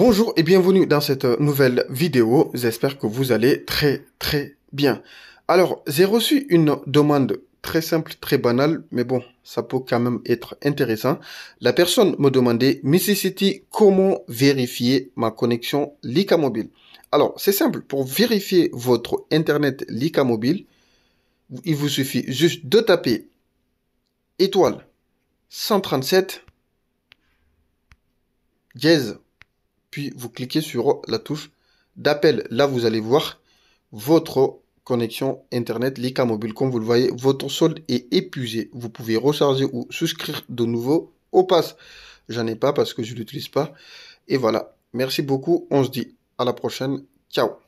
Bonjour et bienvenue dans cette euh, nouvelle vidéo. J'espère que vous allez très très bien. Alors, j'ai reçu une demande très simple, très banale, mais bon, ça peut quand même être intéressant. La personne me demandait, Mississippi, comment vérifier ma connexion Lika mobile Alors, c'est simple. Pour vérifier votre Internet Lika mobile, il vous suffit juste de taper étoile 137 jazz puis vous cliquez sur la touche d'appel. Là, vous allez voir votre connexion Internet, l'ICA mobile. Comme vous le voyez, votre solde est épuisé. Vous pouvez recharger ou souscrire de nouveau au pass. J'en ai pas parce que je l'utilise pas. Et voilà. Merci beaucoup. On se dit à la prochaine. Ciao.